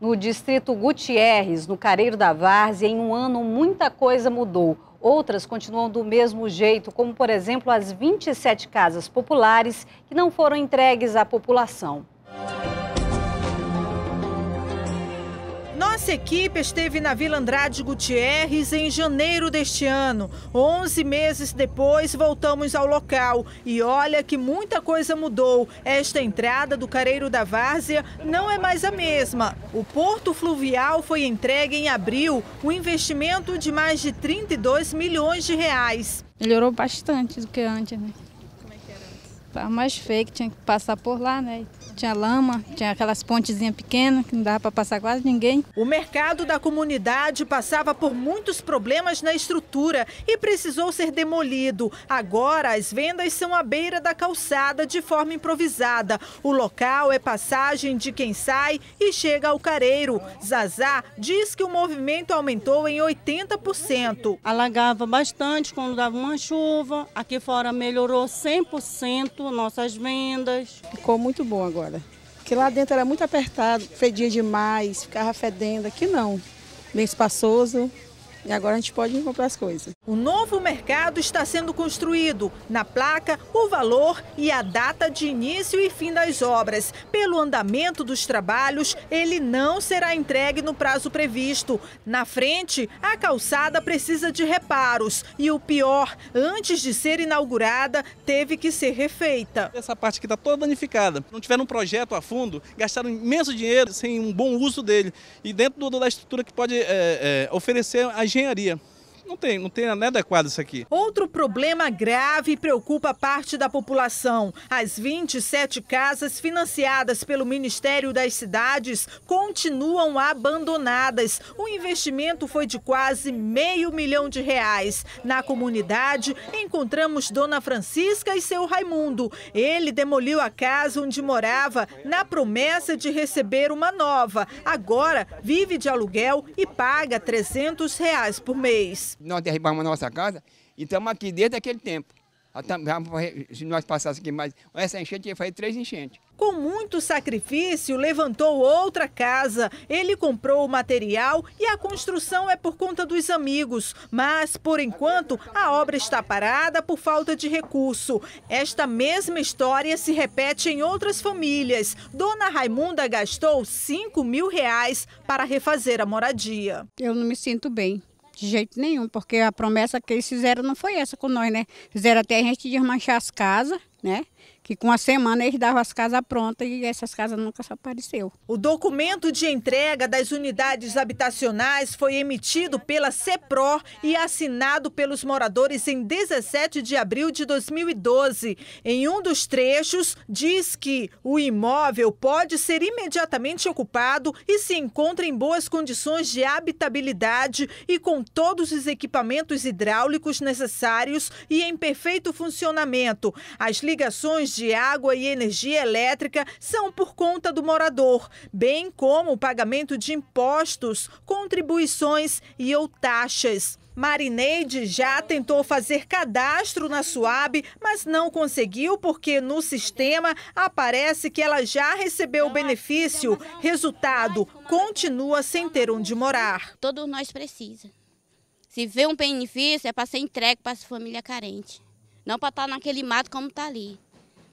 no distrito Gutierrez, no Careiro da Várzea, em um ano muita coisa mudou. Outras continuam do mesmo jeito, como por exemplo as 27 casas populares que não foram entregues à população. Essa equipe esteve na Vila Andrade Gutierrez em janeiro deste ano. 11 meses depois, voltamos ao local. E olha que muita coisa mudou. Esta entrada do Careiro da Várzea não é mais a mesma. O Porto Fluvial foi entregue em abril, um investimento de mais de 32 milhões de reais. Melhorou bastante do que antes, né? Como é que era antes? Estava tá mais feio, que tinha que passar por lá, né? tinha lama, tinha aquelas pontezinhas pequenas que não dava para passar quase ninguém. O mercado da comunidade passava por muitos problemas na estrutura e precisou ser demolido. Agora as vendas são à beira da calçada de forma improvisada. O local é passagem de quem sai e chega ao careiro. Zazá diz que o movimento aumentou em 80%. Alagava bastante quando dava uma chuva. Aqui fora melhorou 100% nossas vendas. Ficou muito bom agora olha. Que lá dentro era muito apertado, fedia demais, ficava fedendo. Aqui não. Bem espaçoso. E agora a gente pode comprar as coisas. O novo mercado está sendo construído. Na placa, o valor e a data de início e fim das obras. Pelo andamento dos trabalhos, ele não será entregue no prazo previsto. Na frente, a calçada precisa de reparos. E o pior, antes de ser inaugurada, teve que ser refeita. Essa parte aqui está toda danificada. Não tiveram um projeto a fundo, gastaram imenso dinheiro sem um bom uso dele. E dentro da estrutura que pode é, é, oferecer a engenharia não tem, não tem nada adequado isso aqui. Outro problema grave preocupa parte da população. As 27 casas financiadas pelo Ministério das Cidades continuam abandonadas. O investimento foi de quase meio milhão de reais. Na comunidade, encontramos Dona Francisca e seu Raimundo. Ele demoliu a casa onde morava na promessa de receber uma nova. Agora vive de aluguel e paga 300 reais por mês nós derrubamos a nossa casa e estamos aqui desde aquele tempo. Se nós passássemos aqui mais, essa enchente ia fazer três enchentes. Com muito sacrifício, levantou outra casa. Ele comprou o material e a construção é por conta dos amigos. Mas, por enquanto, a obra está parada por falta de recurso. Esta mesma história se repete em outras famílias. Dona Raimunda gastou 5 mil reais para refazer a moradia. Eu não me sinto bem de jeito nenhum, porque a promessa que eles fizeram não foi essa com nós, né? Fizeram até a gente desmanchar as casas, né? que com a semana eles davam as casas prontas e essas casas nunca apareceu. O documento de entrega das unidades habitacionais foi emitido pela CEPRO e assinado pelos moradores em 17 de abril de 2012. Em um dos trechos, diz que o imóvel pode ser imediatamente ocupado e se encontra em boas condições de habitabilidade e com todos os equipamentos hidráulicos necessários e em perfeito funcionamento. As ligações de água e energia elétrica são por conta do morador, bem como o pagamento de impostos, contribuições e ou taxas. Marineide já tentou fazer cadastro na SUAB, mas não conseguiu porque no sistema aparece que ela já recebeu o benefício. Resultado, continua sem ter onde morar. Todos nós precisa. Se vê um benefício é para ser entregue para a família carente. Não para estar tá naquele mato como está ali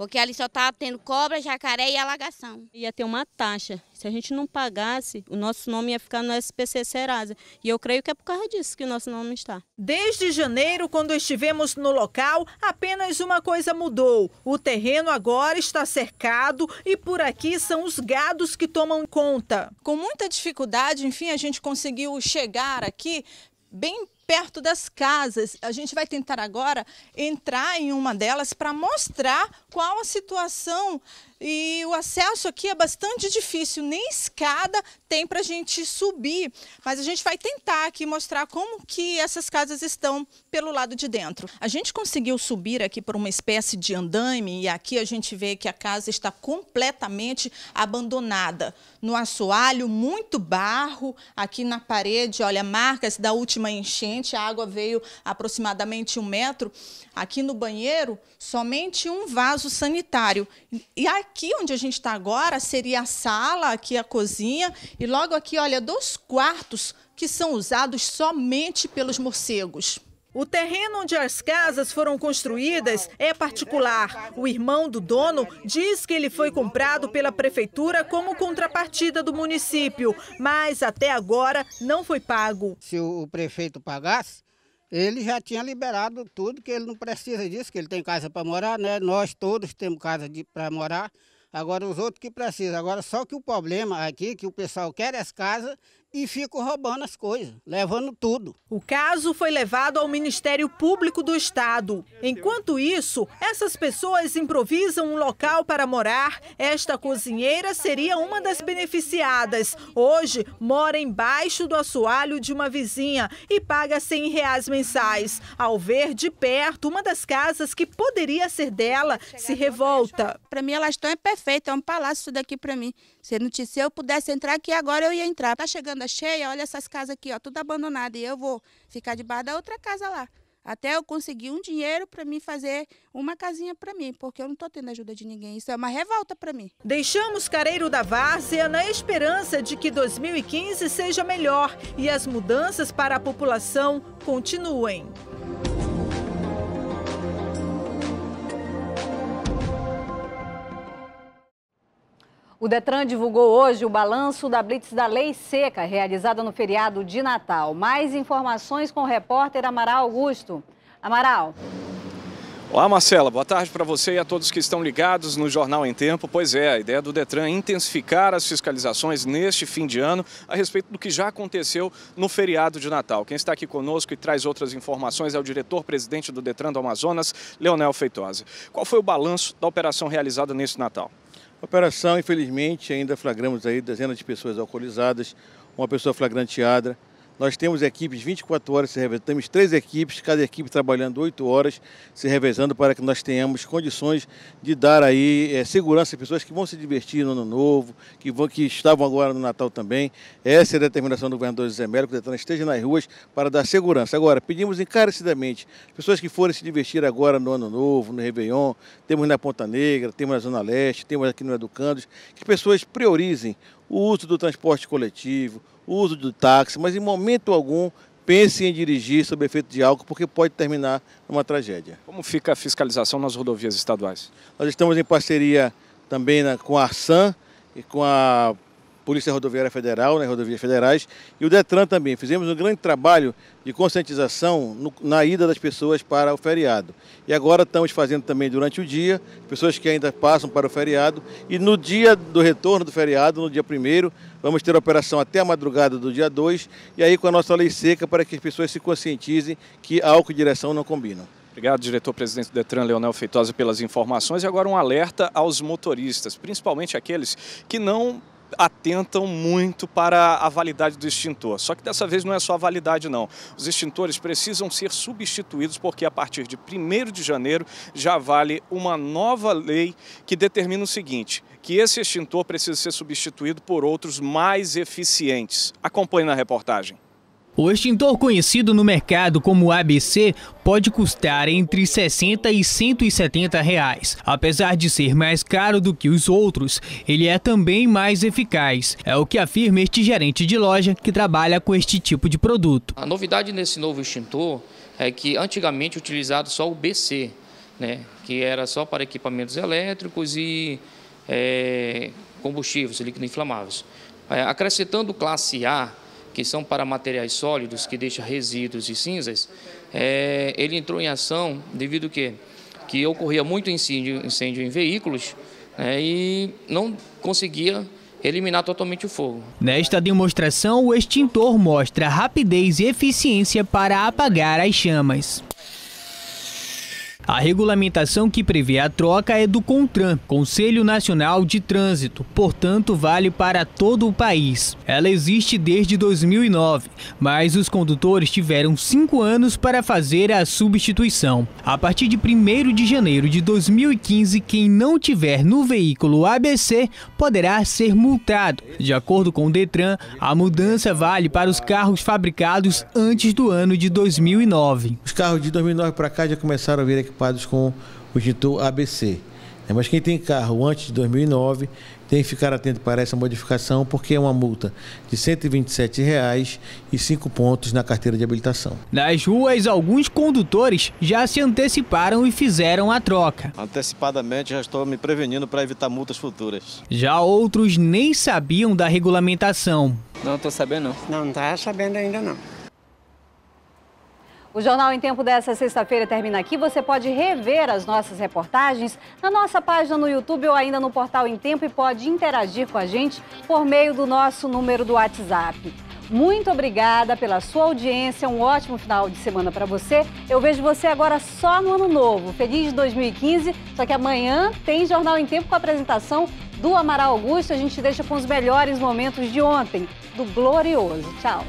porque ali só está tendo cobra, jacaré e alagação. Ia ter uma taxa. Se a gente não pagasse, o nosso nome ia ficar no SPC Serasa. E eu creio que é por causa disso que o nosso nome está. Desde janeiro, quando estivemos no local, apenas uma coisa mudou. O terreno agora está cercado e por aqui são os gados que tomam conta. Com muita dificuldade, enfim, a gente conseguiu chegar aqui bem perto das casas. A gente vai tentar agora entrar em uma delas para mostrar qual a situação e o acesso aqui é bastante difícil, nem escada tem para a gente subir. Mas a gente vai tentar aqui mostrar como que essas casas estão pelo lado de dentro. A gente conseguiu subir aqui por uma espécie de andaime e aqui a gente vê que a casa está completamente abandonada. No assoalho, muito barro, aqui na parede, olha, marcas da última enchente, a água veio aproximadamente um metro. Aqui no banheiro, somente um vaso sanitário. E aqui aqui onde a gente está agora seria a sala, aqui a cozinha, e logo aqui, olha, dois quartos que são usados somente pelos morcegos. O terreno onde as casas foram construídas é particular. O irmão do dono diz que ele foi comprado pela prefeitura como contrapartida do município, mas até agora não foi pago. Se o prefeito pagasse, ele já tinha liberado tudo, que ele não precisa disso, que ele tem casa para morar, né? Nós todos temos casa para morar. Agora os outros que precisam. Agora só que o problema aqui que o pessoal quer as casas e ficam roubando as coisas, levando tudo. O caso foi levado ao Ministério Público do Estado. Enquanto isso, essas pessoas improvisam um local para morar. Esta cozinheira seria uma das beneficiadas. Hoje, mora embaixo do assoalho de uma vizinha e paga R$ 100 reais mensais. Ao ver de perto uma das casas que poderia ser dela, se revolta. Para mim, elas estão é perfeita, é um palácio isso daqui para mim. Se, não, se eu pudesse entrar aqui agora, eu ia entrar. Tá chegando anda cheia, olha essas casas aqui, ó, tudo abandonado. E eu vou ficar debaixo da outra casa lá. Até eu conseguir um dinheiro para mim fazer uma casinha para mim, porque eu não estou tendo ajuda de ninguém. Isso é uma revolta para mim. Deixamos Careiro da Várzea na esperança de que 2015 seja melhor e as mudanças para a população continuem. O Detran divulgou hoje o balanço da Blitz da Lei Seca, realizada no feriado de Natal. Mais informações com o repórter Amaral Augusto. Amaral. Olá, Marcela. Boa tarde para você e a todos que estão ligados no Jornal em Tempo. Pois é, a ideia do Detran é intensificar as fiscalizações neste fim de ano a respeito do que já aconteceu no feriado de Natal. Quem está aqui conosco e traz outras informações é o diretor-presidente do Detran do Amazonas, Leonel Feitosa. Qual foi o balanço da operação realizada neste Natal? Operação, infelizmente, ainda flagramos aí dezenas de pessoas alcoolizadas, uma pessoa flagranteada, nós temos equipes 24 horas se revezando, temos três equipes, cada equipe trabalhando 8 horas, se revezando para que nós tenhamos condições de dar aí é, segurança às pessoas que vão se divertir no ano novo, que, vão, que estavam agora no Natal também. Essa é a determinação do governador José Melo, que o Detran esteja nas ruas para dar segurança. Agora, pedimos encarecidamente, pessoas que forem se divertir agora no ano novo, no Réveillon, temos na Ponta Negra, temos na Zona Leste, temos aqui no Educandos, que pessoas priorizem o uso do transporte coletivo, o uso do táxi, mas em momento algum pense em dirigir sob efeito de álcool, porque pode terminar numa tragédia. Como fica a fiscalização nas rodovias estaduais? Nós estamos em parceria também com a Arsan e com a Polícia Rodoviária Federal, nas né, rodovias federais, e o Detran também. Fizemos um grande trabalho de conscientização no, na ida das pessoas para o feriado. E agora estamos fazendo também durante o dia, pessoas que ainda passam para o feriado. E no dia do retorno do feriado, no dia primeiro, vamos ter operação até a madrugada do dia 2, e aí com a nossa lei seca para que as pessoas se conscientizem que álcool e direção não combinam. Obrigado, diretor-presidente do Detran, Leonel Feitosa, pelas informações. E agora um alerta aos motoristas, principalmente aqueles que não atentam muito para a validade do extintor. Só que dessa vez não é só a validade, não. Os extintores precisam ser substituídos porque a partir de 1 de janeiro já vale uma nova lei que determina o seguinte, que esse extintor precisa ser substituído por outros mais eficientes. Acompanhe na reportagem. O extintor conhecido no mercado como ABC pode custar entre 60 e 170 reais. Apesar de ser mais caro do que os outros, ele é também mais eficaz. É o que afirma este gerente de loja que trabalha com este tipo de produto. A novidade nesse novo extintor é que antigamente utilizado só o BC, né, que era só para equipamentos elétricos e é, combustíveis líquidos inflamáveis. É, acrescentando classe A, que são para materiais sólidos, que deixa resíduos e cinzas, é, ele entrou em ação devido que que ocorria muito incêndio, incêndio em veículos né, e não conseguia eliminar totalmente o fogo. Nesta demonstração, o extintor mostra rapidez e eficiência para apagar as chamas. A regulamentação que prevê a troca é do CONTRAN, Conselho Nacional de Trânsito, portanto vale para todo o país. Ela existe desde 2009, mas os condutores tiveram cinco anos para fazer a substituição. A partir de 1 de janeiro de 2015, quem não tiver no veículo ABC poderá ser multado. De acordo com o DETRAN, a mudança vale para os carros fabricados antes do ano de 2009. Os carros de 2009 para cá já começaram a vir aqui equipados com o extintor ABC. É, mas quem tem carro antes de 2009 tem que ficar atento para essa modificação, porque é uma multa de R$ 127,00 e 5 pontos na carteira de habilitação. Nas ruas, alguns condutores já se anteciparam e fizeram a troca. Antecipadamente já estou me prevenindo para evitar multas futuras. Já outros nem sabiam da regulamentação. Não estou sabendo, não. Não, está sabendo ainda, não. O Jornal em Tempo dessa sexta-feira termina aqui. Você pode rever as nossas reportagens na nossa página no YouTube ou ainda no portal Em Tempo e pode interagir com a gente por meio do nosso número do WhatsApp. Muito obrigada pela sua audiência, um ótimo final de semana para você. Eu vejo você agora só no ano novo. Feliz 2015, só que amanhã tem Jornal em Tempo com a apresentação do Amaral Augusto. A gente deixa com os melhores momentos de ontem, do Glorioso. Tchau.